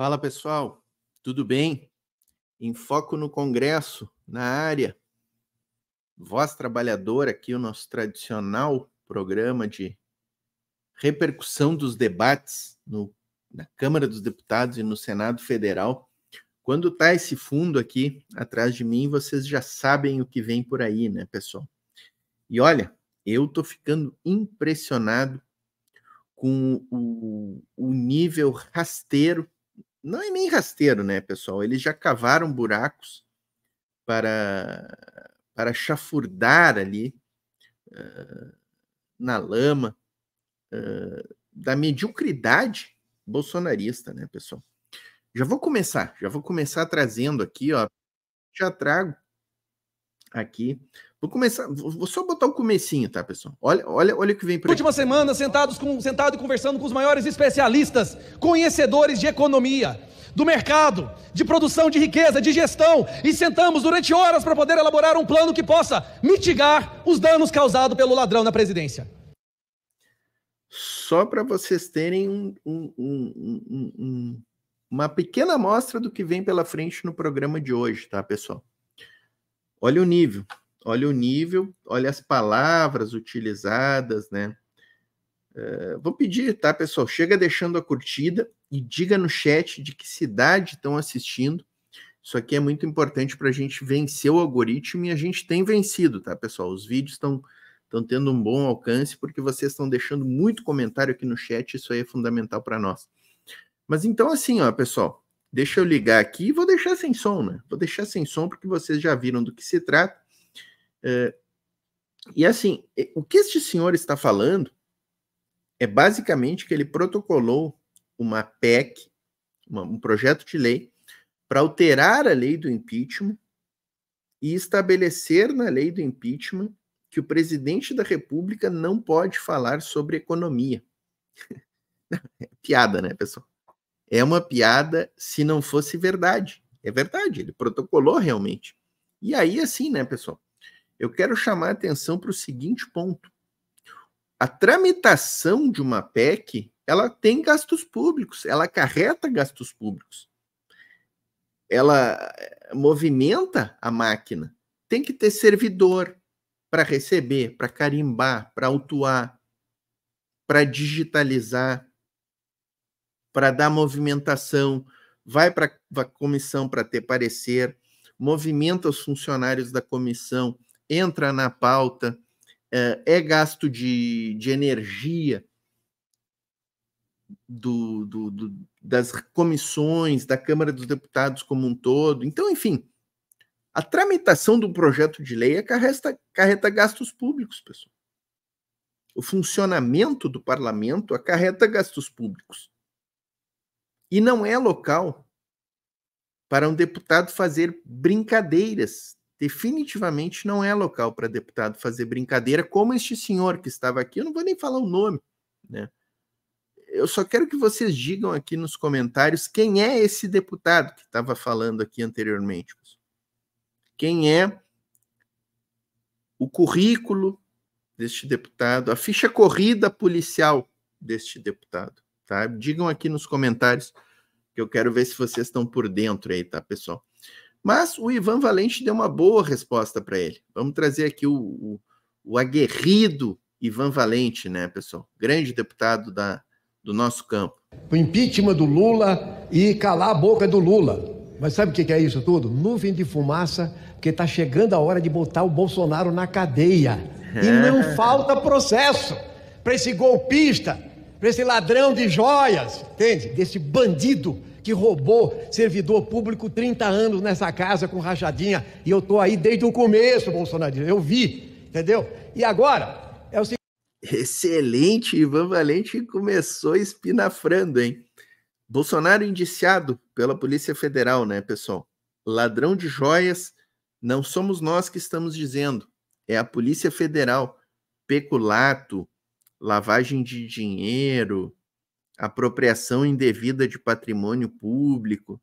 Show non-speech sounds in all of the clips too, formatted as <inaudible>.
Fala pessoal, tudo bem? Em foco no Congresso, na área. Voz Trabalhadora, aqui o nosso tradicional programa de repercussão dos debates no, na Câmara dos Deputados e no Senado Federal. Quando tá esse fundo aqui atrás de mim, vocês já sabem o que vem por aí, né, pessoal? E olha, eu tô ficando impressionado com o, o nível rasteiro não é nem rasteiro, né, pessoal? Eles já cavaram buracos para, para chafurdar ali uh, na lama uh, da mediocridade bolsonarista, né, pessoal? Já vou começar, já vou começar trazendo aqui, ó, já trago aqui Vou começar, vou só botar o comecinho, tá, pessoal? Olha, olha, olha o que vem para Última semana, sentados com, sentado e conversando com os maiores especialistas, conhecedores de economia, do mercado, de produção de riqueza, de gestão, e sentamos durante horas para poder elaborar um plano que possa mitigar os danos causados pelo ladrão na presidência. Só para vocês terem um, um, um, uma pequena amostra do que vem pela frente no programa de hoje, tá, pessoal? Olha o nível olha o nível, olha as palavras utilizadas, né? Uh, vou pedir, tá, pessoal? Chega deixando a curtida e diga no chat de que cidade estão assistindo. Isso aqui é muito importante para a gente vencer o algoritmo e a gente tem vencido, tá, pessoal? Os vídeos estão estão tendo um bom alcance porque vocês estão deixando muito comentário aqui no chat, isso aí é fundamental para nós. Mas então assim, ó, pessoal, deixa eu ligar aqui e vou deixar sem som, né? Vou deixar sem som porque vocês já viram do que se trata. É, e assim, o que este senhor está falando é basicamente que ele protocolou uma PEC, uma, um projeto de lei, para alterar a lei do impeachment e estabelecer na lei do impeachment que o presidente da República não pode falar sobre economia. é <laughs> piada, né, pessoal? É uma piada se não fosse verdade. É verdade, ele protocolou realmente. E aí, assim, né, pessoal? eu quero chamar a atenção para o seguinte ponto. A tramitação de uma PEC, ela tem gastos públicos, ela carreta gastos públicos. Ela eh, movimenta a máquina. Tem que ter servidor para receber, para carimbar, para autuar, para digitalizar, para dar movimentação, vai para a comissão para ter parecer, movimenta os funcionários da comissão, entra na pauta, é, é gasto de, de energia do, do, do, das comissões, da Câmara dos Deputados como um todo. Então, enfim, a tramitação do projeto de lei acarreta, acarreta gastos públicos, pessoal. O funcionamento do parlamento acarreta gastos públicos. E não é local para um deputado fazer brincadeiras definitivamente não é local para deputado fazer brincadeira, como este senhor que estava aqui, eu não vou nem falar o nome, né? Eu só quero que vocês digam aqui nos comentários quem é esse deputado que estava falando aqui anteriormente. Quem é o currículo deste deputado, a ficha corrida policial deste deputado, tá? Digam aqui nos comentários que eu quero ver se vocês estão por dentro aí, tá, pessoal? Mas o Ivan Valente deu uma boa resposta para ele. Vamos trazer aqui o, o, o, aguerrido Ivan Valente, né, pessoal? Grande deputado da, do nosso campo. O impeachment do Lula e calar a boca do Lula. Mas sabe o que é isso tudo? Nuvem de fumaça, porque está chegando a hora de botar o Bolsonaro na cadeia. E é. não falta processo para esse golpista, para esse ladrão de joias, entende? Desse bandido que roubou servidor público 30 anos nessa casa com rachadinha, e eu tô aí desde o começo, Bolsonaro, eu vi, entendeu? E agora, é o seguinte... Excelente, Ivan Valente começou espinafrando, hein? Bolsonaro indiciado pela Polícia Federal, né, pessoal? Ladrão de joias, não somos nós que estamos dizendo, é a Polícia Federal. Peculato, lavagem de dinheiro, apropriação indevida de patrimônio público.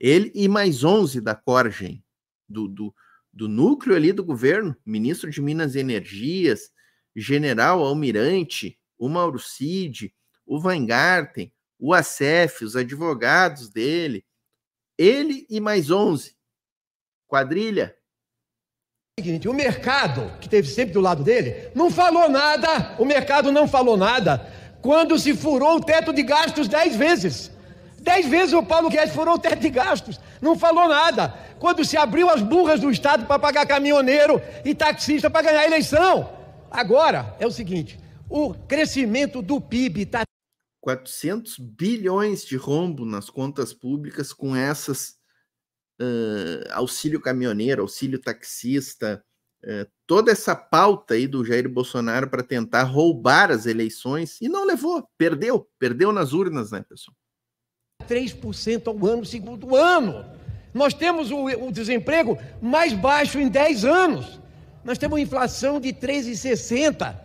Ele e mais 11 da Corgem, do, do, do núcleo ali do governo, ministro de Minas e Energias, general Almirante, o Mauro Cid, o Weingarten, o ACF, os advogados dele, ele e mais 11. Quadrilha. É o mercado, que teve sempre do lado dele, não falou nada, o mercado não falou nada quando se furou o teto de gastos dez vezes. Dez vezes o Paulo Guedes furou o teto de gastos, não falou nada. Quando se abriu as burras do Estado para pagar caminhoneiro e taxista para ganhar a eleição. Agora é o seguinte: o crescimento do PIB está. 400 bilhões de rombo nas contas públicas com essas uh, auxílio caminhoneiro, auxílio taxista, uh, toda essa pauta aí do Jair Bolsonaro para tentar roubar as eleições e não levou, perdeu, perdeu nas urnas, né, pessoal? 3% ao ano, segundo ano. Nós temos o, o, desemprego mais baixo em 10 anos. Nós temos uma inflação de 3,60.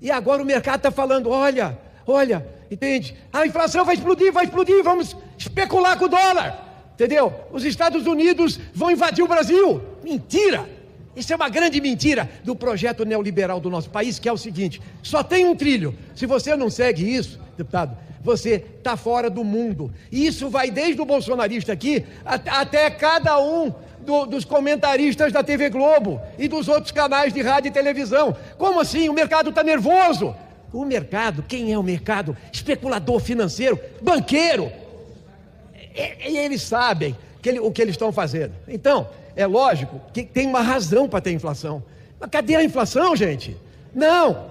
E agora o mercado está falando: olha, olha, entende? A inflação vai explodir, vai explodir, vamos especular com o dólar. Entendeu? Os Estados Unidos vão invadir o Brasil. Mentira! Isso é uma grande mentira do projeto neoliberal do nosso país, que é o seguinte: só tem um trilho. Se você não segue isso, deputado, você está fora do mundo. E isso vai desde o bolsonarista aqui até cada um do, dos comentaristas da TV Globo e dos outros canais de rádio e televisão. Como assim? O mercado está nervoso. O mercado, quem é o mercado? Especulador financeiro, banqueiro. E, e eles sabem que ele, o que eles estão fazendo. Então é lógico que tem uma razão para ter inflação. Mas cadê a inflação, gente? Não.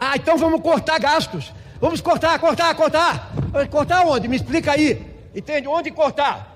Ah, então vamos cortar gastos. Vamos cortar, cortar, cortar. Cortar onde? Me explica aí. Entende? Onde cortar?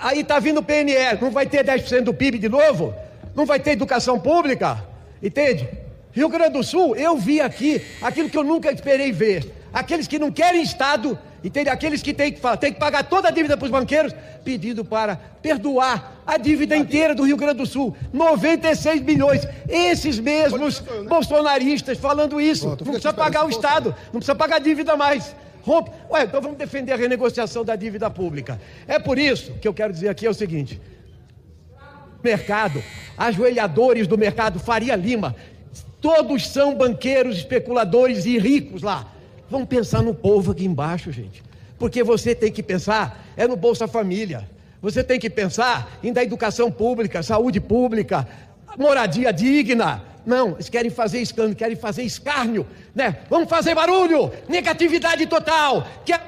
Aí está vindo o PNL. Não vai ter 10% do PIB de novo? Não vai ter educação pública? Entende? Rio Grande do Sul, eu vi aqui aquilo que eu nunca esperei ver. Aqueles que não querem Estado Entende? Aqueles que têm que, que pagar toda a dívida para os banqueiros, pedindo para perdoar a dívida inteira do Rio Grande do Sul, 96 bilhões. Esses mesmos né? bolsonaristas falando isso. não precisa pagar o Estado, não precisa pagar a dívida mais. Rompe. Ué, então vamos defender a renegociação da dívida pública. É por isso que eu quero dizer aqui é o seguinte: mercado, ajoelhadores do mercado, Faria Lima, todos são banqueiros, especuladores e ricos lá. Vamos pensar no povo aqui embaixo, gente. Porque você tem que pensar é no Bolsa Família. Você tem que pensar em da educação pública, saúde pública, moradia digna. Não, eles querem fazer escândalo, querem fazer escárnio, né? Vamos fazer barulho, negatividade total. Que é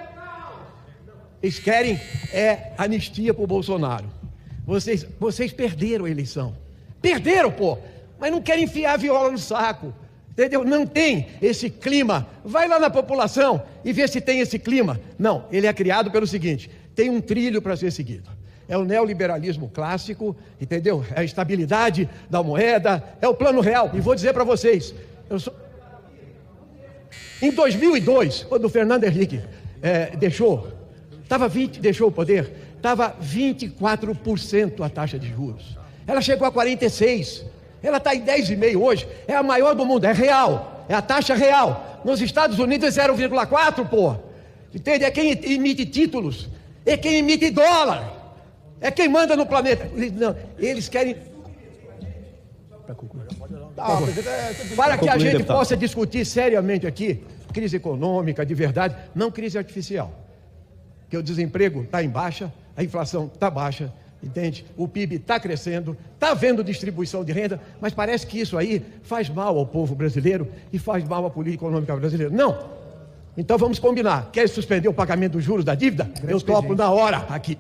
Eles querem é anistia para o Bolsonaro. Vocês, vocês perderam a eleição. Perderam, pô. Mas não querem enfiar a viola no saco. Entendeu? Não tem esse clima. Vai lá na população e vê se tem esse clima. Não, ele é criado pelo seguinte: tem um trilho para ser seguido. É o neoliberalismo clássico, entendeu? É a estabilidade da moeda, é o plano real. E vou dizer para vocês: eu sou... em 2002, quando o Fernando Henrique é, deixou, tava 20, deixou o poder, estava 24% a taxa de juros. Ela chegou a 46%. Ela está em 10,5 hoje. É a maior do mundo, é real. É a taxa real. Nos Estados Unidos é 0,4, pô. Entende? É quem emite títulos. É quem emite dólar. É quem manda no planeta. Não, eles querem. Ah, é, é, para que a gente possa discutir seriamente aqui crise econômica de verdade, não crise artificial. Que o desemprego está em baixa, a inflação está baixa Entende? O PIB está crescendo, está havendo distribuição de renda, mas parece que isso aí faz mal ao povo brasileiro e faz mal à política econômica brasileira. Não! Então vamos combinar. Quer suspender o pagamento dos juros da dívida? Eu topo na hora aqui.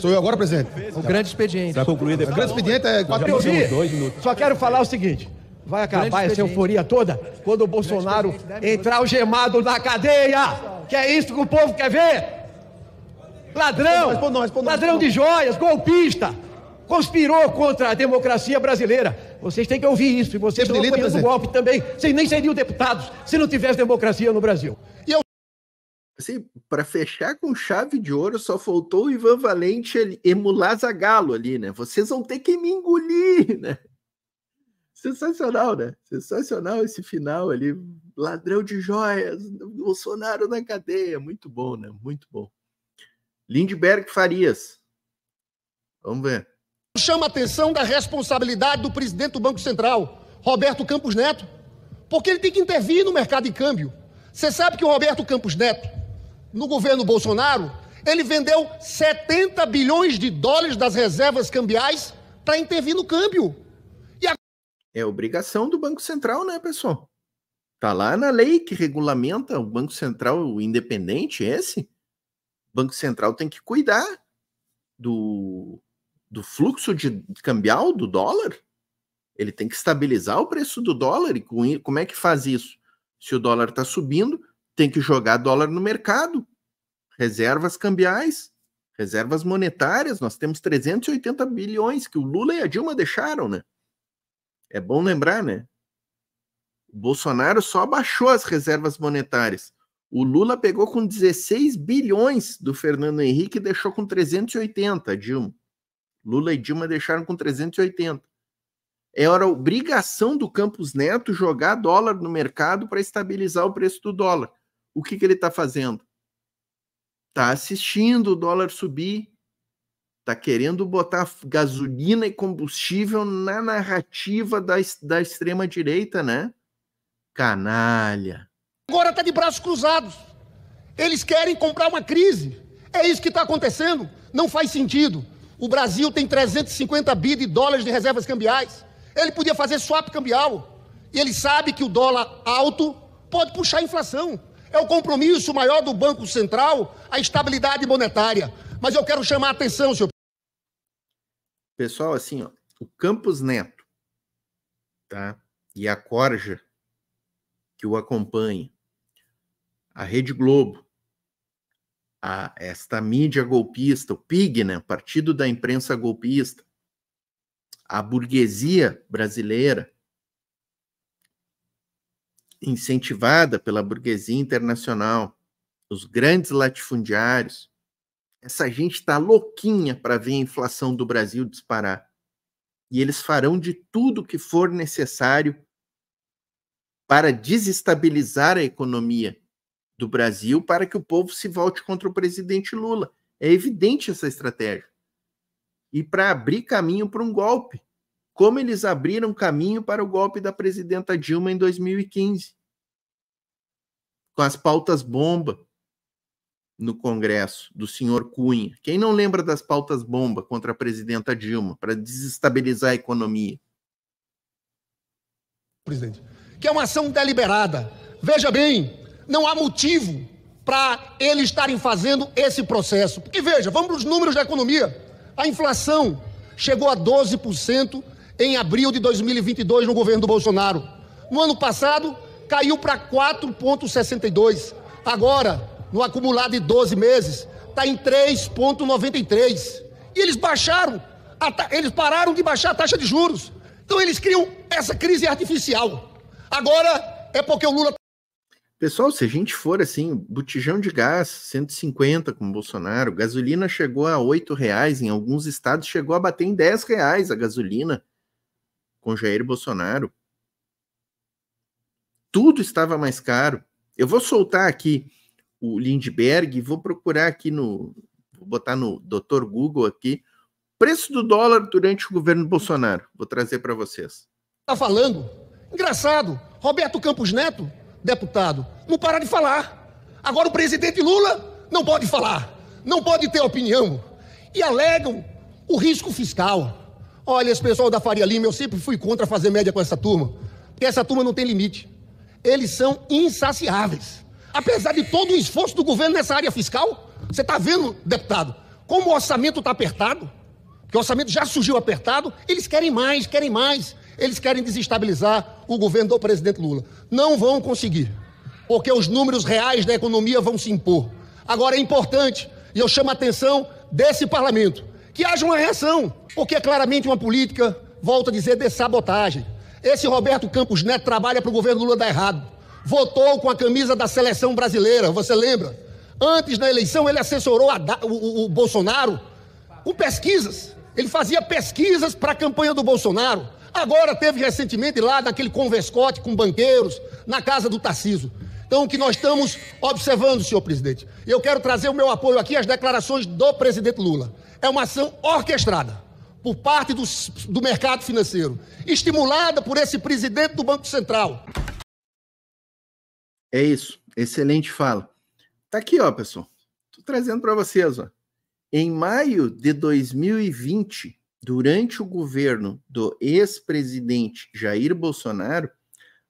Sou eu agora, presidente. O grande expediente. Para concluir depois. O grande expediente é quatro minutos. Só quero falar o seguinte: vai acabar essa euforia toda quando o Bolsonaro entrar algemado na cadeia. Que é isso que o povo quer ver? Ladrão! Responda, responda, ladrão de joias, golpista! Conspirou contra a democracia brasileira. Vocês têm que ouvir isso. E vocês Sempre estão apoiando o golpe também. Vocês nem seriam deputados se não tivesse democracia no Brasil. E eu... Assim, para fechar com chave de ouro, só faltou o Ivan Valente emular Zagalo ali, né? Vocês vão ter que me engolir, né? Sensacional, né? Sensacional esse final ali. Ladrão de joias, Bolsonaro na cadeia. Muito bom, né? Muito bom. Lindbergh Farias. Vamos ver. Chama a atenção da responsabilidade do presidente do Banco Central, Roberto Campos Neto, porque ele tem que intervir no mercado de câmbio. Você sabe que o Roberto Campos Neto, no governo Bolsonaro, ele vendeu 70 bilhões de dólares das reservas cambiais para intervir no câmbio. A... É obrigação do Banco Central, né, pessoal? Tá lá na lei que regulamenta o Banco Central independente esse? Banco Central tem que cuidar do, do fluxo de cambial do dólar. Ele tem que estabilizar o preço do dólar. E com, como é que faz isso? Se o dólar está subindo, tem que jogar dólar no mercado. Reservas cambiais, reservas monetárias. Nós temos 380 bilhões que o Lula e a Dilma deixaram, né? É bom lembrar, né? O Bolsonaro só baixou as reservas monetárias. O Lula pegou com 16 bilhões do Fernando Henrique e deixou com 380, Dilma. Lula e Dilma deixaram com 380. Era é obrigação do Campos Neto jogar dólar no mercado para estabilizar o preço do dólar. O que, que ele está fazendo? Está assistindo o dólar subir, está querendo botar gasolina e combustível na narrativa da, da extrema-direita, né? Canalha agora está de braços cruzados. Eles querem comprar uma crise. É isso que está acontecendo. Não faz sentido. O Brasil tem 350 bi de dólares de reservas cambiais. Ele podia fazer swap cambial. E ele sabe que o dólar alto pode puxar a inflação. É o compromisso maior do Banco Central, a estabilidade monetária. Mas eu quero chamar a atenção, senhor. Pessoal, assim, ó, o Campos Neto tá? e a Corja, que o acompanha, a Rede Globo, a esta mídia golpista, o pig, né, Partido da Imprensa Golpista, a burguesia brasileira, incentivada pela burguesia internacional, os grandes latifundiários, essa gente está louquinha para ver a inflação do Brasil disparar. E eles farão de tudo que for necessário para desestabilizar a economia do Brasil para que o povo se volte contra o presidente Lula. É evidente essa estratégia. E para abrir caminho para um golpe, como eles abriram caminho para o golpe da presidenta Dilma em 2015, com as pautas bomba no Congresso do senhor Cunha. Quem não lembra das pautas bomba contra a presidenta Dilma para desestabilizar a economia? Presidente, que é uma ação deliberada. Veja bem, não há motivo para eles estarem fazendo esse processo. Porque veja, vamos para os números da economia. A inflação chegou a 12% em abril de 2022 no governo do Bolsonaro. No ano passado, caiu para 4,62. Agora, no acumulado de 12 meses, está em 3,93. E eles baixaram, eles pararam de baixar a taxa de juros. Então, eles criam essa crise artificial. Agora, é porque o Lula. Pessoal, se a gente for assim, botijão de gás, 150 com Bolsonaro, gasolina chegou a 8 reais, em alguns estados chegou a bater em 10 reais a gasolina com Jair Bolsonaro. Tudo estava mais caro. Eu vou soltar aqui o Lindbergh, vou procurar aqui no. Vou botar no Dr. Google aqui. Preço do dólar durante o governo Bolsonaro. Vou trazer para vocês. Tá falando? Engraçado. Roberto Campos Neto deputado, não para de falar. Agora o presidente Lula não pode falar, não pode ter opinião. E alegam o risco fiscal. Olha, esse pessoal da Faria Lima, eu sempre fui contra fazer média com essa turma, porque essa turma não tem limite. Eles são insaciáveis. Apesar de todo o esforço do governo nessa área fiscal, você está vendo, deputado, como o orçamento está apertado, que o orçamento já surgiu apertado, eles querem mais, querem mais, eles querem desestabilizar com o governo do presidente Lula. Não vão conseguir, porque os números reais da economia vão se impor. Agora é importante, e eu chamo a atenção desse parlamento, que haja uma reação, porque é claramente uma política, volto a dizer, de sabotagem. Esse Roberto Campos Neto trabalha para o governo Lula dar errado. Votou com a camisa da seleção brasileira, você lembra? Antes da eleição, ele assessorou a, o, o, Bolsonaro com pesquisas. Ele fazia pesquisas para a campanha do Bolsonaro. Agora teve recentemente lá daquele converscote com banqueiros, na casa do Tarciso. Então, o que nós estamos observando, senhor presidente, eu quero trazer o meu apoio aqui às declarações do presidente Lula. É uma ação orquestrada por parte do, do mercado financeiro, estimulada por esse presidente do Banco Central. É isso. Excelente fala. Tá aqui, ó, pessoal. Tô trazendo para vocês, ó. Em maio de 2020, durante o governo do ex-presidente Jair Bolsonaro,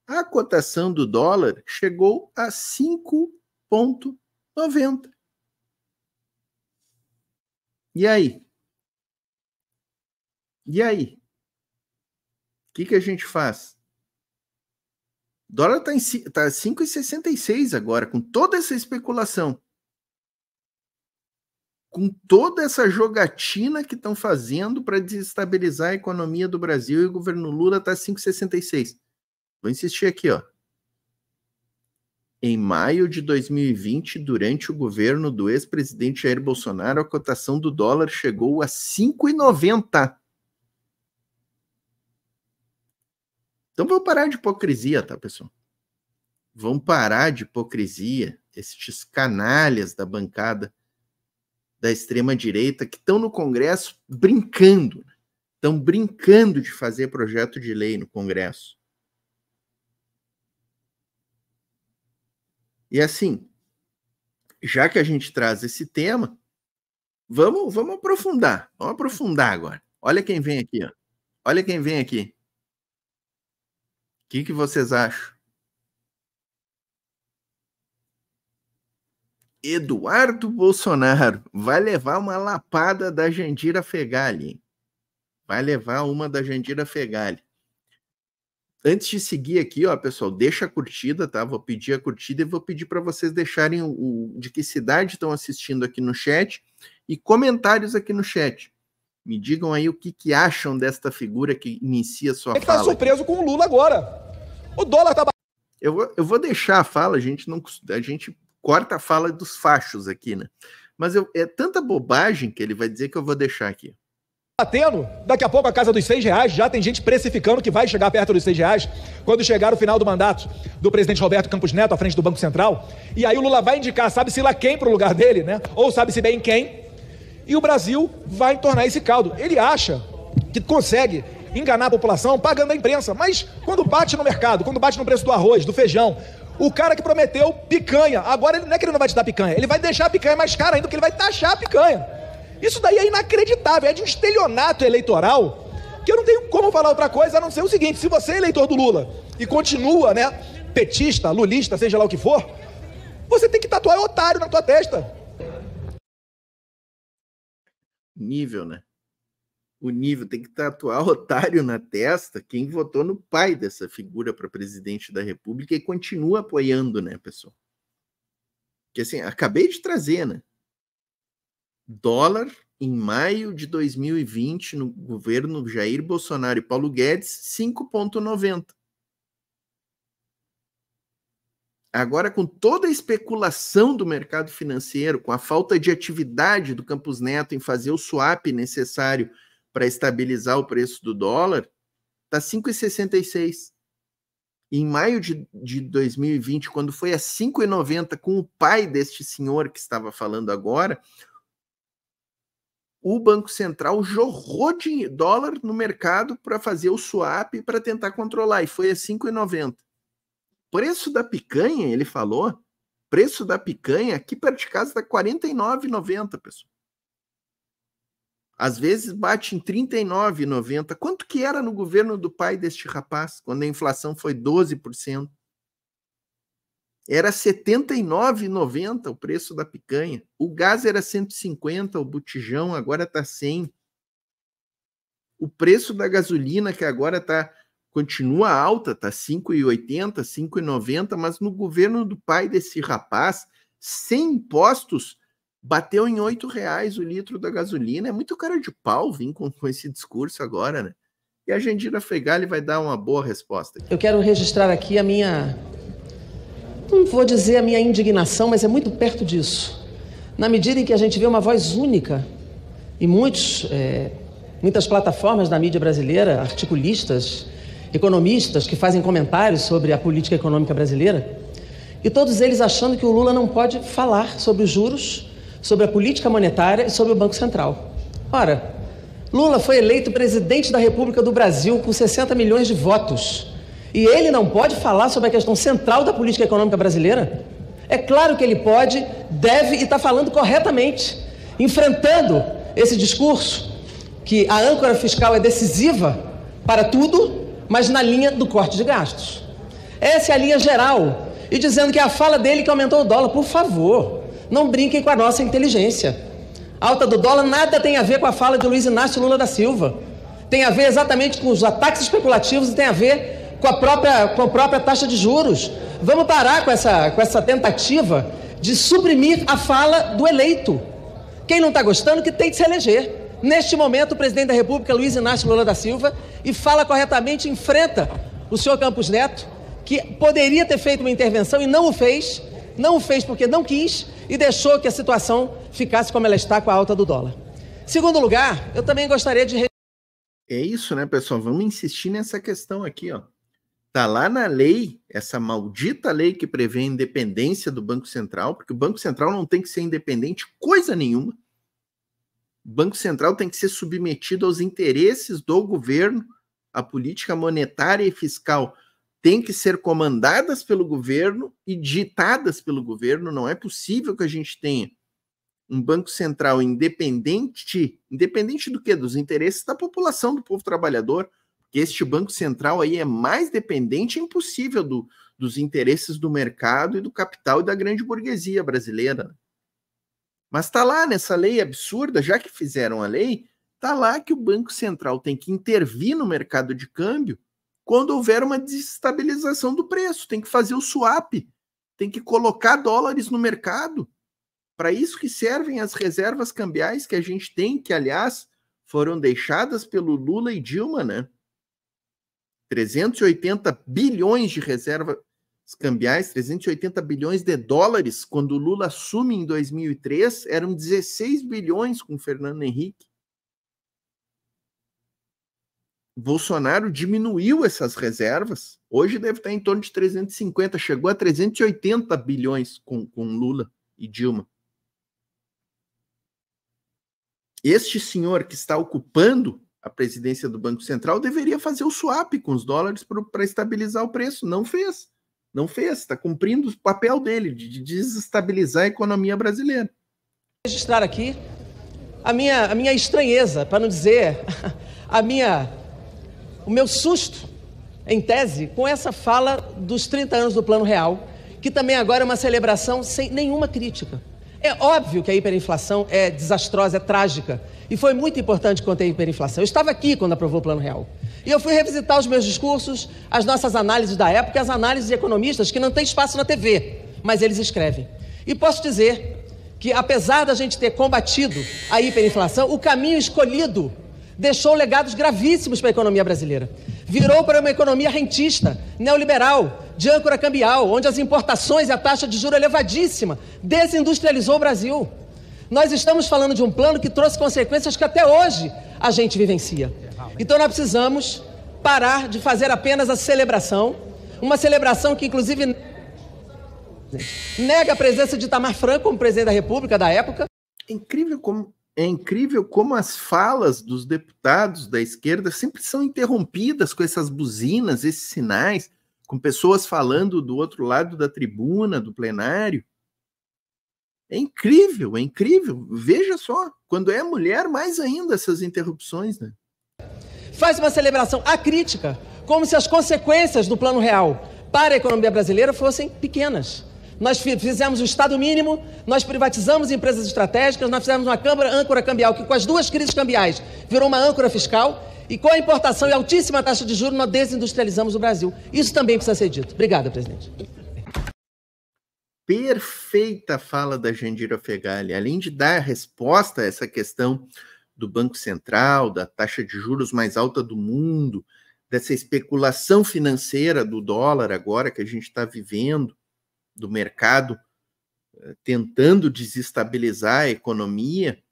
a cotação do dólar chegou a 5,90. E aí? E aí? O que, que a gente faz? O dólar está tá, tá 5,66 agora, com toda essa especulação com toda essa jogatina que estão fazendo para desestabilizar a economia do Brasil e o governo Lula está 5,66. Vou insistir aqui, ó. Em maio de 2020, durante o governo do ex-presidente Jair Bolsonaro, a cotação do dólar chegou a 5,90. Então vamos parar de hipocrisia, tá, pessoal? Vamos parar de hipocrisia, esses canalhas da bancada da extrema-direita que estão no Congresso brincando, né? estão brincando de fazer projeto de lei no Congresso. E assim, já que a gente traz esse tema, vamos, vamos aprofundar, vamos aprofundar agora. Olha quem vem aqui, ó. olha quem vem aqui. O que, que vocês acham? Eduardo Bolsonaro vai levar uma lapada da Jandira Fegali. Vai levar uma da Jandira Fegali. Antes de seguir aqui, ó, pessoal, deixa a curtida, tá? Vou pedir a curtida e vou pedir para vocês deixarem o, o, de que cidade estão assistindo aqui no chat e comentários aqui no chat. Me digam aí o que, que acham desta figura que inicia sua é tá fala. Ele tá surpreso com o Lula agora. O dólar tá eu vou, eu vou deixar a fala, a gente não a gente corta a fala dos fachos aqui, né? Mas eu, é tanta bobagem que ele vai dizer que eu vou deixar aqui. Batendo, daqui a pouco a casa dos seis reais, já tem gente precificando que vai chegar perto dos seis reais quando chegar o final do mandato do presidente Roberto Campos Neto à frente do Banco Central. E aí o Lula vai indicar, sabe-se lá quem para o lugar dele, né? Ou sabe-se bem quem. E o Brasil vai tornar esse caldo. Ele acha que consegue enganar a população pagando a imprensa, mas quando bate no mercado, quando bate no preço do arroz, do feijão, o cara que prometeu picanha, agora ele, não é que ele não vai te dar picanha, ele vai deixar a picanha mais cara ainda, porque ele vai taxar a picanha. Isso daí é inacreditável, é de um estelionato eleitoral que eu não tenho como falar outra coisa a não ser o seguinte: se você é eleitor do Lula e continua, né, petista, lulista, seja lá o que for, você tem que tatuar otário na tua testa. Nível, né? o nível, tem que tatuar <laughs> otário na testa quem votou no pai dessa figura para presidente da República e continua apoiando, né, pessoal? Que assim, acabei de trazer, né? Dólar em maio de 2020 no governo Jair Bolsonaro e Paulo Guedes, 5.90. Agora, com toda a especulação do mercado financeiro, com a falta de atividade do Campos Neto em fazer o swap necessário para estabilizar o preço do dólar está 5,66. Em maio de, de 2020, quando foi a 5,90 com o pai deste senhor que estava falando agora, o Banco Central jorrou de dólar no mercado para fazer o swap para tentar controlar, e foi a 5,90. Preço da picanha, ele falou, preço da picanha aqui perto de casa está 49,90, pessoal. Às vezes bate em 39,90. Quanto que era no governo do pai deste rapaz, quando a inflação foi 12%? Era 79,90 o preço da picanha. O gás era 150 o botijão, agora está 100. O preço da gasolina que agora tá continua alta, tá 5,80, 5,90, mas no governo do pai desse rapaz, sem impostos, Bateu em oito reais o litro da gasolina. É muito cara de pau vir com, com esse discurso agora, né? E a Jandira Fegali vai dar uma boa resposta. Aqui. Eu quero registrar aqui a minha. Não vou dizer a minha indignação, mas é muito perto disso. Na medida em que a gente vê uma voz única e muitos, é, muitas plataformas da mídia brasileira, articulistas, economistas que fazem comentários sobre a política econômica brasileira, e todos eles achando que o Lula não pode falar sobre os juros sobre a política monetária e sobre o Banco Central. Ora, Lula foi eleito presidente da República do Brasil com 60 milhões de votos. E ele não pode falar sobre a questão central da política econômica brasileira? É claro que ele pode, deve e está falando corretamente, enfrentando esse discurso que a âncora fiscal é decisiva para tudo, mas na linha do corte de gastos. Essa é a linha geral. E dizendo que é a fala dele que aumentou o dólar, por favor. Não brinquem com a nossa inteligência. A alta do dólar nada tem a ver com a fala de Luiz Inácio Lula da Silva. Tem a ver exatamente com os ataques especulativos e tem a ver com a própria, com a própria taxa de juros. Vamos parar com essa, com essa tentativa de suprimir a fala do eleito. Quem não está gostando, que tem de se eleger. Neste momento, o presidente da República, Luiz Inácio Lula da Silva, e fala corretamente, enfrenta o senhor Campos Neto, que poderia ter feito uma intervenção e não o fez, não o fez porque não quis e deixou que a situação ficasse como ela está com a alta do dólar. Segundo lugar, eu também gostaria de. É isso, né, pessoal? Vamos insistir nessa questão aqui, ó. Tá lá na lei, essa maldita lei que prevê a independência do Banco Central, porque o Banco Central não tem que ser independente coisa nenhuma. O Banco Central tem que ser submetido aos interesses do governo, à política monetária e fiscal têm que ser comandadas pelo governo e ditadas pelo governo. Não é possível que a gente tenha um banco central independente, independente do que? Dos interesses da população, do povo trabalhador, porque este banco central aí é mais dependente impossível do, dos interesses do mercado e do capital e da grande burguesia brasileira. Mas está lá nessa lei absurda, já que fizeram a lei, está lá que o Banco Central tem que intervir no mercado de câmbio quando houver uma desestabilização do preço. Tem que fazer o swap, tem que colocar dólares no mercado. Para isso que servem as reservas cambiais que a gente tem, que, aliás, foram deixadas pelo Lula e Dilma, né? 380 bilhões de reservas cambiais, 380 bilhões de dólares, quando o Lula assume em 2003, eram 16 bilhões com Fernando Henrique. Bolsonaro diminuiu essas reservas, hoje deve estar em torno de 350, chegou a 380 bilhões com, com Lula e Dilma. Este senhor que está ocupando a presidência do Banco Central deveria fazer o swap com os dólares para estabilizar o preço. Não fez. Não fez. Está cumprindo o papel dele de desestabilizar a economia brasileira. Registrar aqui a minha, a minha estranheza, para não dizer <laughs> a minha o meu susto, em tese, com essa fala dos 30 anos do Plano Real, que também agora é uma celebração sem nenhuma crítica. É óbvio que a hiperinflação é desastrosa, é trágica. E foi muito importante conter a hiperinflação. Eu estava aqui quando aprovou o Plano Real. E eu fui revisitar os meus discursos, as nossas análises da época, as análises de economistas que não têm espaço na TV, mas eles escrevem. E posso dizer que, apesar da gente ter combatido a hiperinflação, o caminho escolhido deixou legados gravíssimos para a economia brasileira. Virou para uma economia rentista, neoliberal, de âncora cambial, onde as importações e a taxa de juro elevadíssima desindustrializou o Brasil. Nós estamos falando de um plano que trouxe consequências que até hoje a gente vivencia. Então nós precisamos parar de fazer apenas a celebração, uma celebração que inclusive nega a presença de Itamar Franco como presidente da República da época. incrível como é incrível como as falas dos deputados da esquerda sempre são interrompidas com essas buzinas, esses sinais, com pessoas falando do outro lado da tribuna, do plenário. É incrível, é incrível. Veja só, quando é mulher, mais ainda essas interrupções, né? Faz uma celebração acrítica, como se as consequências do Plano Real para a economia brasileira fossem pequenas nós fizemos o Estado mínimo, nós privatizamos empresas estratégicas, nós fizemos uma câmara, âncora cambial, que com as duas crises cambiais virou uma âncora fiscal, e com a importação e altíssima taxa de juros, nós desindustrializamos o Brasil. Isso também precisa ser dito. Obrigada, presidente. Perfeita fala da Jandira Fegali, além de dar a resposta a essa questão do Banco Central, da taxa de juros mais alta do mundo, dessa especulação financeira do dólar agora que a gente está vivendo, do mercado eh, tentando desestabilizar a economia,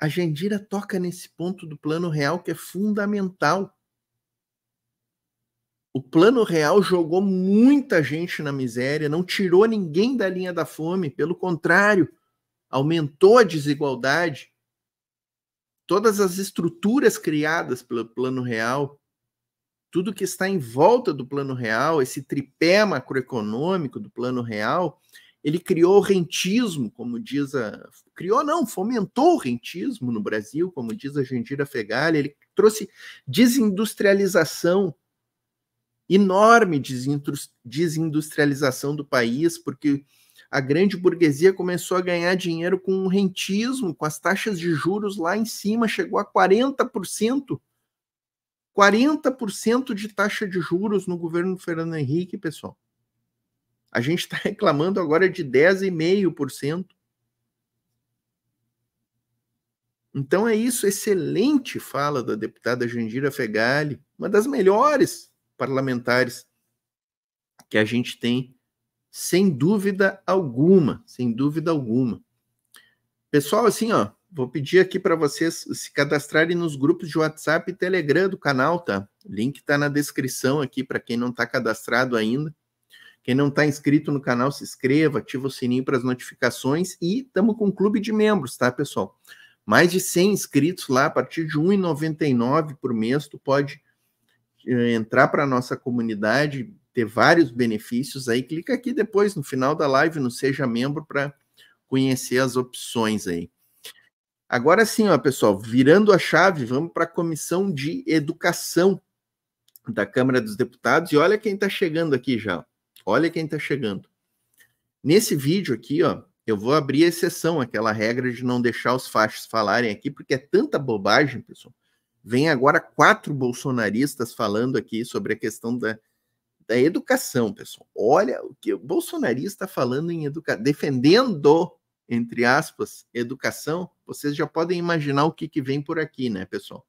a Jandira toca nesse ponto do plano real que é fundamental. O plano real jogou muita gente na miséria, não tirou ninguém da linha da fome, pelo contrário, aumentou a desigualdade. Todas as estruturas criadas pelo plano real tudo que está em volta do plano real, esse tripé macroeconômico do plano real, ele criou o rentismo, como diz a. Criou, não, fomentou o rentismo no Brasil, como diz a Jandira Fegalha, ele trouxe desindustrialização, enorme desindustrialização do país, porque a grande burguesia começou a ganhar dinheiro com o rentismo, com as taxas de juros lá em cima, chegou a 40% 40% de taxa de juros no governo do Fernando Henrique, pessoal. A gente está <laughs> reclamando agora de 10,5%. Então é isso, excelente fala da deputada Jandira Fegali, uma das melhores parlamentares que a gente tem, sem dúvida alguma, sem dúvida alguma. Pessoal, assim, ó, Vou pedir aqui para vocês se cadastrarem nos grupos de WhatsApp e Telegram do canal, tá? link está na descrição aqui para quem não está cadastrado ainda. Quem não está inscrito no canal, se inscreva, ativa o sininho para as notificações e estamos com um clube de membros, tá, pessoal? Mais de 100 inscritos lá, a partir de R$ 1,99 por mês, tu pode eh, entrar para a nossa comunidade, ter vários benefícios aí. Clica aqui depois, no final da live, no Seja Membro, para conhecer as opções aí. Agora sim, ó, pessoal, virando a chave, vamos para a Comissão de Educação da Câmara dos Deputados. E olha quem está chegando aqui já. Olha quem está chegando. Nesse vídeo aqui, ó, eu vou abrir a exceção, aquela regra de não deixar os fachos falarem aqui, porque é tanta bobagem, pessoal. Vem agora quatro bolsonaristas falando aqui sobre a questão da, da educação, pessoal. Olha o que o bolsonarista tá falando em educação, defendendo, entre aspas, educação. Vocês já podem imaginar o que, que vem por aqui, né, pessoal?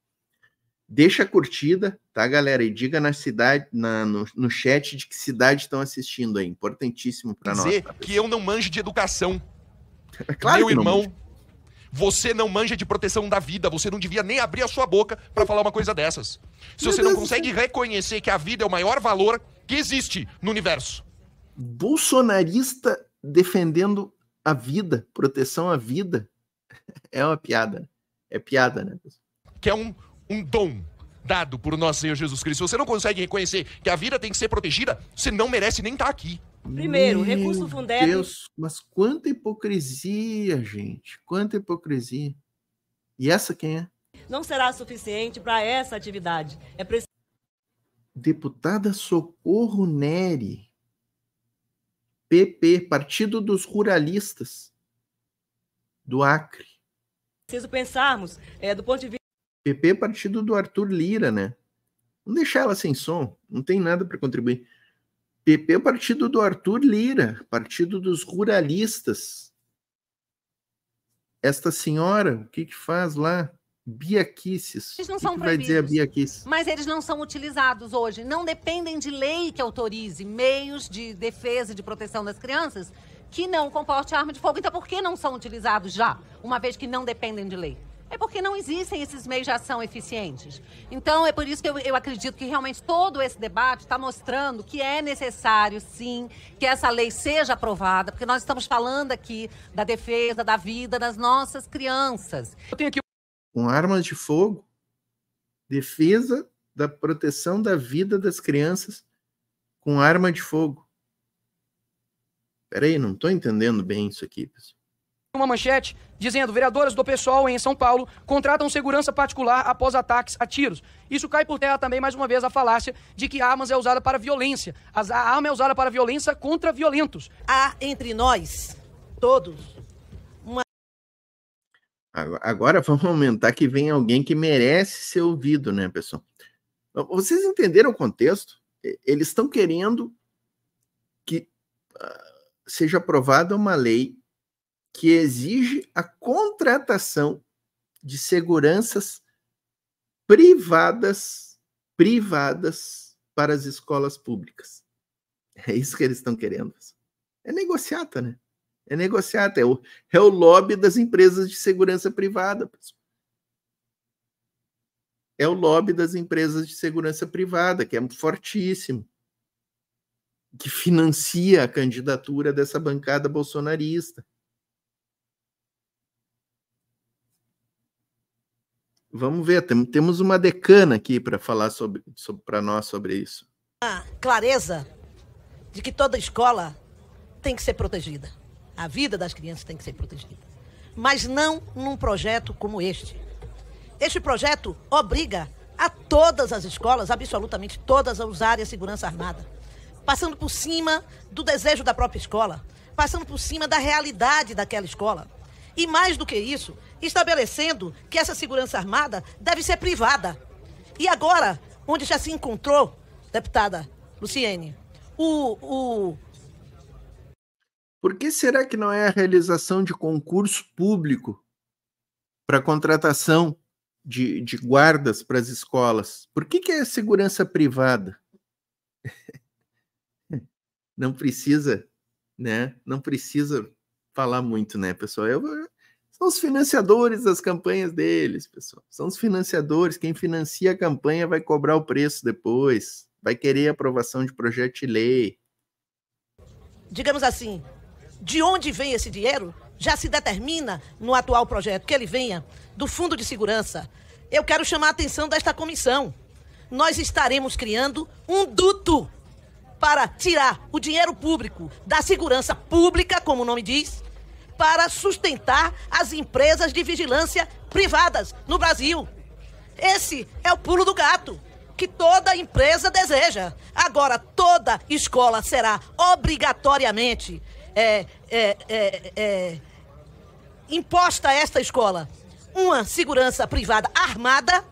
Deixa a curtida, tá, galera? E diga na cidade, na, no, no chat de que cidade estão assistindo aí. Importantíssimo para nós. Dizer tá, que eu não manjo de educação. É <laughs> claro Meu irmão, não você não manja de proteção da vida, você não devia nem abrir a sua boca para falar uma coisa dessas. Se Meu você Deus não consegue Deus. reconhecer que a vida é o maior valor que existe no universo. Bolsonarista defendendo a vida, proteção à vida. <laughs> É uma piada. É piada, né? Que é um, um dom dado por nosso Senhor Jesus Cristo. Se você não consegue reconhecer que a vida tem que ser protegida, você não merece nem estar tá aqui. Primeiro, Meu recurso Fundeb. Deus, mas quanta hipocrisia, gente. Quanta hipocrisia. E essa quem é? Não será suficiente para essa atividade. É preciso. Deputada Socorro Neri, PP, Partido dos Ruralistas do Acre. Preciso pensarmos é, do ponto de vista. PP é partido do Arthur Lira, né? Vamos deixar ela sem som, não tem nada para contribuir. PP é partido do Arthur Lira, partido dos ruralistas. Esta senhora, o que, que faz lá? Biaquices. Eles não que são que vai dizer a Mas eles não são utilizados hoje. Não dependem de lei que autorize meios de defesa e de proteção das crianças que não comporte arma de fogo. Então, por que não são utilizados já, uma vez que não dependem de lei? É porque não existem esses meios de ação eficientes. Então, é por isso que eu, eu acredito que realmente todo esse debate está mostrando que é necessário, sim, que essa lei seja aprovada, porque nós estamos falando aqui da defesa da vida das nossas crianças. Eu tenho aqui. Com armas de fogo, defesa da proteção da vida das crianças com arma de fogo peraí, não estou entendendo bem isso aqui, pessoal uma manchete dizendo: vereadores do pessoal em São Paulo contratam segurança particular após ataques a tiros. Isso cai por terra também, mais uma vez, a falácia de que armas é usada para violência. a arma é usada para violência contra violentos. Há entre nós, todos, uma. Agora vamos aumentar que vem alguém que merece ser ouvido, né, pessoal? Vocês entenderam o contexto? Eles estão querendo que seja aprovada uma lei que exige a contratação de seguranças privadas, privadas para as escolas públicas. É isso que eles estão querendo. É negociata, né? É negociata, é o, é o lobby das empresas de segurança privada. É o lobby das empresas de segurança privada, que é fortíssimo que financia a candidatura dessa bancada bolsonarista. Vamos ver, temos uma decana aqui para falar sobre, sobre para nós sobre isso. A clareza de que toda escola tem que ser protegida. A vida das crianças tem que ser protegida. Mas não num projeto como este. Este projeto obriga a todas as escolas, absolutamente todas, a usarem a segurança armada passando por cima do desejo da própria escola, passando por cima da realidade daquela escola. E mais do que isso, estabelecendo que essa segurança armada deve ser privada. E agora, onde já se encontrou, deputada Luciene, o, o... Por que será que não é a realização de concurso público para contratação de, de guardas para as escolas? Por que, que é segurança privada? não precisa, né? Não precisa falar muito, né, pessoal? Eu, são os financiadores das campanhas deles, pessoal. São os financiadores. Quem financia a campanha vai cobrar o preço depois, vai querer aprovação de projeto de lei. Digamos assim, de onde vem esse dinheiro? Já se determina no atual projeto que ele venha do Fundo de Segurança. Eu quero chamar a atenção desta comissão. Nós estaremos criando um duto para tirar o dinheiro público da segurança pública, como o nome diz, para sustentar as empresas de vigilância privadas no Brasil. Esse é o pulo do gato que toda empresa deseja. Agora, toda escola será obrigatoriamente é, é, é, é imposta a esta escola uma segurança privada armada,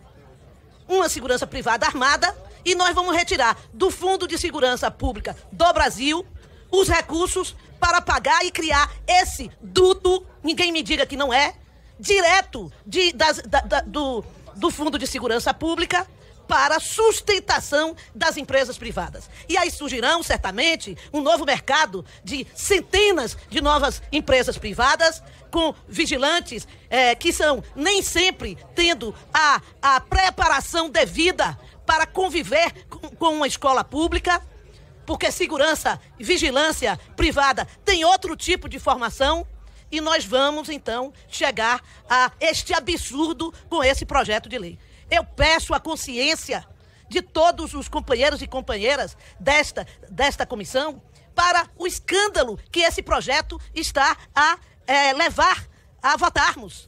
uma segurança privada armada e nós vamos retirar do Fundo de Segurança Pública do Brasil os recursos para pagar e criar esse duto, ninguém me diga que não é, direto de, das, da, da, do, do Fundo de Segurança Pública para sustentação das empresas privadas. E aí surgirão, certamente, um novo mercado de centenas de novas empresas privadas com vigilantes eh, que são nem sempre tendo a, a preparação devida para conviver com uma escola pública, porque segurança e vigilância privada tem outro tipo de formação. E nós vamos, então, chegar a este absurdo com esse projeto de lei. Eu peço a consciência de todos os companheiros e companheiras desta, desta comissão para o escândalo que esse projeto está a é, levar a votarmos.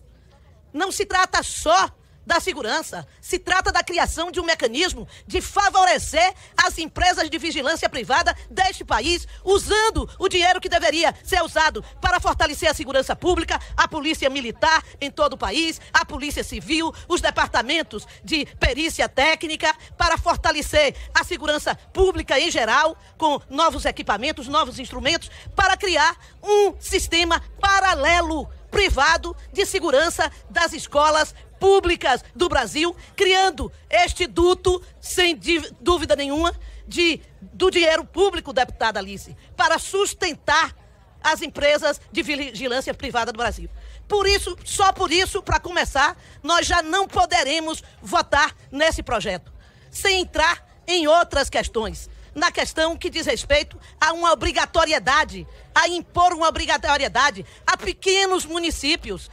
Não se trata só da segurança. Se trata da criação de um mecanismo de favorecer as empresas de vigilância privada deste país, usando o dinheiro que deveria ser usado para fortalecer a segurança pública, a polícia militar em todo o país, a polícia civil, os departamentos de perícia técnica, para fortalecer a segurança pública em geral, com novos equipamentos, novos instrumentos, para criar um sistema paralelo privado de segurança das escolas públicas do Brasil, criando este duto, sem dúvida nenhuma, de, do dinheiro público, deputada Alice, para sustentar as empresas de vigilância privada do Brasil. Por isso, só por isso, para começar, nós já não poderemos votar nesse projeto, sem entrar em outras questões na questão que diz respeito a uma obrigatoriedade, a impor uma obrigatoriedade a pequenos municípios,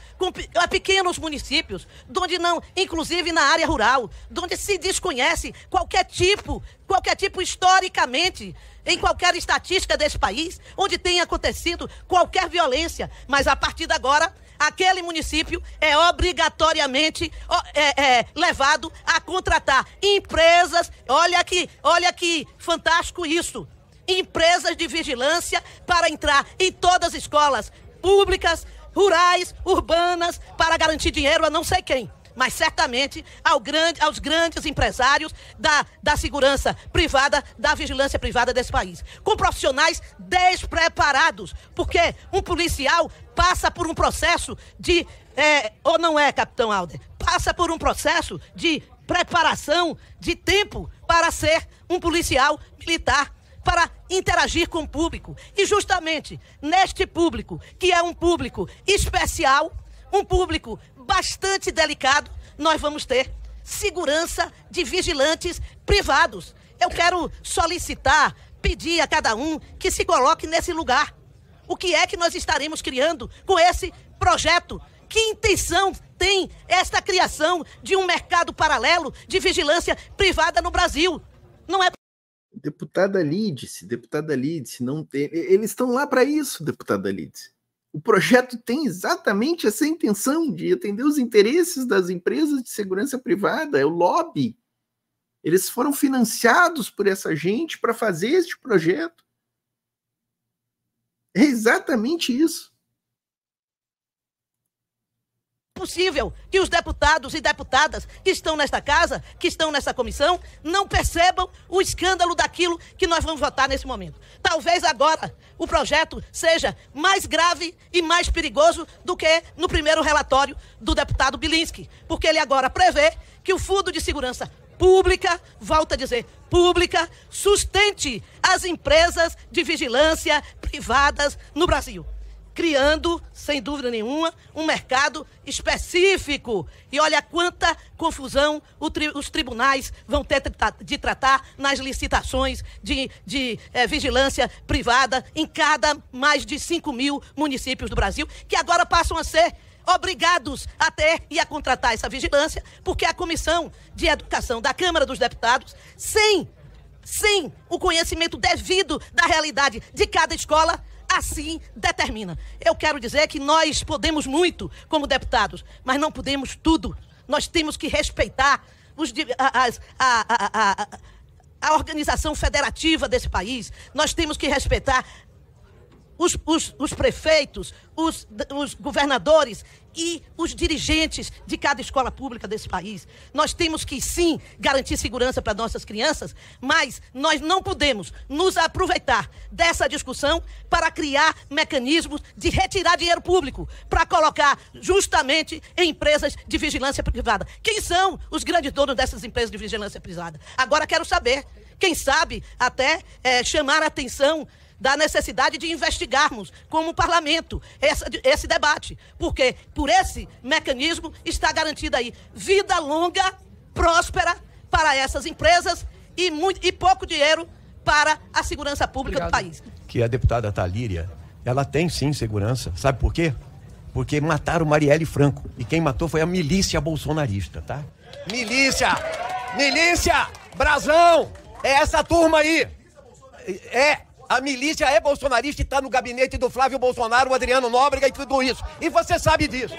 a pequenos municípios, onde não, inclusive na área rural, onde se desconhece qualquer tipo, qualquer tipo historicamente, em qualquer estatística desse país, onde tenha acontecido qualquer violência. Mas a partir de agora aquele município é obrigatoriamente é, é, levado a contratar empresas. Olha aqui, olha que fantástico isso. Empresas de vigilância para entrar em todas as escolas públicas, rurais, urbanas, para garantir dinheiro a não sei quem mas certamente ao grande, aos grandes empresários da, da segurança privada, da vigilância privada desse país. Com profissionais despreparados, porque um policial passa por um processo de. É, ou não é, capitão Alder? Passa por um processo de preparação, de tempo para ser um policial militar para interagir com o público. E justamente neste público, que é um público especial, um público bastante delicado, nós vamos ter segurança de vigilantes privados. Eu quero solicitar, pedir a cada um que se coloque nesse lugar. O que é que nós estaremos criando com esse projeto? Que intenção tem esta criação de um mercado paralelo de vigilância privada no Brasil? Não é Deputada Lidice, deputada Lidice, não tem. Eles estão lá para isso, deputada Lidice. O projeto tem exatamente essa intenção de atender os interesses das empresas de segurança privada, é o lobby. Eles foram financiados por essa gente para fazer este projeto. É exatamente isso possível que os deputados e deputadas que estão nesta casa, que estão nessa comissão, não percebam o escândalo daquilo que nós vamos votar nesse momento. Talvez agora o projeto seja mais grave e mais perigoso do que no primeiro relatório do deputado Bilinski, porque ele agora prevê que o Fundo de Segurança pública, volta a dizer, pública, sustente as empresas de vigilância privadas no Brasil criando, sem dúvida nenhuma, um mercado específico. E olha quanta confusão os tribunais vão ter de tratar nas licitações de, de eh, vigilância privada em cada mais de 5 mil municípios do Brasil, que agora passam a ser obrigados a ter e a contratar essa vigilância, porque a Comissão de Educação da Câmara dos Deputados, sem, sem o conhecimento devido da realidade de cada escola, assim determina. Eu quero dizer que nós podemos muito como deputados, mas não podemos tudo. Nós temos que respeitar os, a, a, a, a organização federativa desse país. Nós temos que respeitar os, os, os prefeitos, os, os governadores e os dirigentes de cada escola pública desse país. Nós temos que sim garantir segurança para nossas crianças, mas nós não podemos nos aproveitar dessa discussão para criar mecanismos de retirar dinheiro público para colocar justamente em empresas de vigilância privada. Quem são os grandes donos dessas empresas de vigilância privada? Agora quero saber. Quem sabe até é, chamar a atenção da necessidade de investigarmos, como parlamento, esse debate. Porque por esse mecanismo está garantida aí vida longa, próspera para essas empresas e, muito, e pouco dinheiro para a segurança pública Obrigado. do país. Que a deputada Talíria, ela tem sim segurança. Sabe por quê? Porque mataram Marielle Franco. E quem matou foi a milícia bolsonarista, tá? Milícia! Milícia! Brasão! É essa turma aí! É, a milícia é bolsonarista e está no gabinete do Flávio Bolsonaro, o Adriano Nóbrega e tudo isso. E você sabe disso.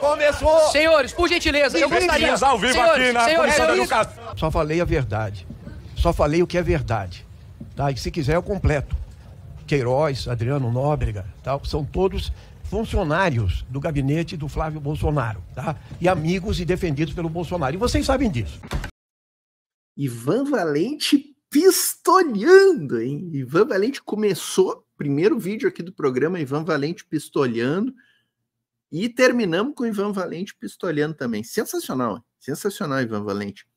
Começou. Senhores, por gentileza, eu gostaria. ao vivo aqui na senhores, senhores. Só falei a verdade. Só falei o que é verdade. Tá? E se quiser, eu completo. Queiroz, Adriano Nóbrega, tal, são todos funcionários do gabinete do Flávio Bolsonaro, tá? E amigos e defendidos pelo Bolsonaro. E vocês sabem disso. Ivan Valente pistolhando, hein? Ivan Valente começou, primeiro vídeo aqui do programa, Ivan Valente pistolhando, e terminamos com Ivan Valente pistolhando também. Sensacional, sensacional, Ivan Valente.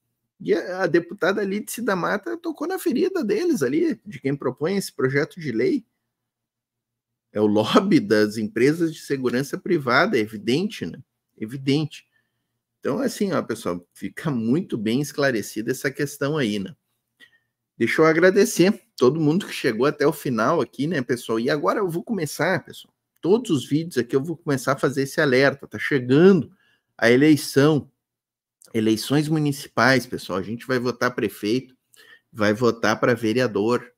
E a, a deputada Lídice da Mata tocou na ferida deles ali, de quem propõe esse projeto de lei. É o lobby das empresas de segurança privada, é evidente, né? Evidente. Então, assim, ó, pessoal, fica muito bem esclarecida essa questão aí, né? Deixa eu agradecer todo mundo que chegou até o final aqui, né, pessoal? E agora eu vou começar, pessoal. Todos os vídeos aqui eu vou começar a fazer esse alerta. Tá chegando a eleição, eleições municipais, pessoal. A gente vai votar prefeito, vai votar para vereador.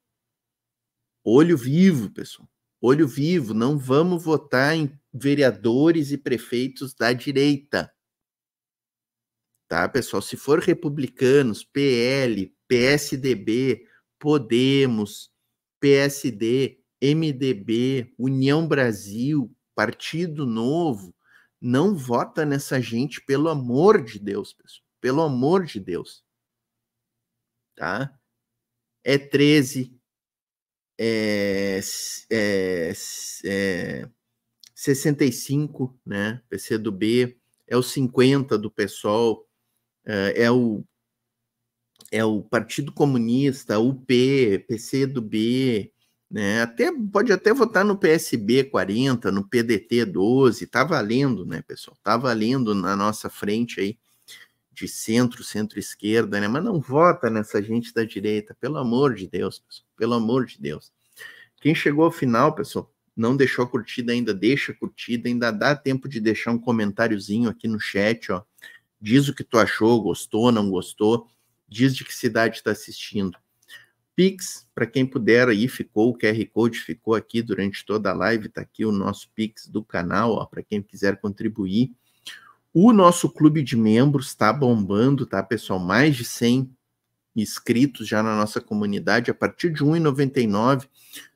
Olho vivo, pessoal. Olho vivo. Não vamos votar em vereadores e prefeitos da direita tá, pessoal? Se for republicanos, PL, PSDB, Podemos, PSD, MDB, União Brasil, Partido Novo, não vota nessa gente, pelo amor de Deus, pessoal. Pelo amor de Deus. Tá? É 13, é, é, é 65, né? PC do B, é o 50 do PSOL, é, é o é o Partido Comunista, UP, PC do B, né? Até pode até votar no PSB 40, no PDT 12, tá valendo, né, pessoal? Tá valendo na nossa frente aí de centro, centro-esquerda, né? Mas não vota nessa gente da direita, pelo amor de Deus, pessoal, pelo amor de Deus. Quem chegou ao final, pessoal, não deixou a curtida ainda, deixa a curtida, ainda dá tempo de deixar um comentáriozinho aqui no chat, ó. Diz o que tu achou, gostou, não gostou, diz de que cidade está assistindo. Pix, para quem puder aí, ficou, o QR Code ficou aqui durante toda a live, está aqui o nosso Pix do canal, para quem quiser contribuir. O nosso clube de membros está bombando, tá, pessoal? Mais de 100 inscritos já na nossa comunidade. A partir de R$ 1,99,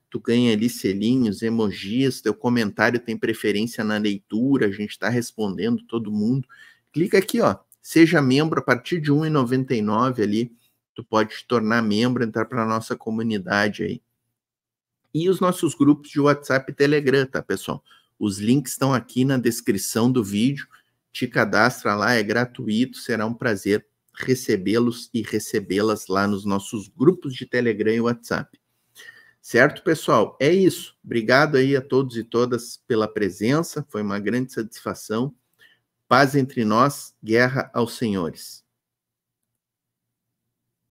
tu ganha ali selinhos, emojis, teu comentário tem preferência na leitura, a gente está respondendo todo mundo clica aqui, ó, seja membro a partir de 1,99 ali, tu pode te tornar membro, entrar para nossa comunidade aí. E os nossos grupos de WhatsApp e Telegram, tá, pessoal? Os links estão aqui na descrição do vídeo. Te cadastra lá, é gratuito, será um prazer recebê-los e recebê-las lá nos nossos grupos de Telegram e WhatsApp. Certo, pessoal? É isso. Obrigado aí a todos e todas pela presença. Foi uma grande satisfação. Paz entre nós, guerra aos senhores.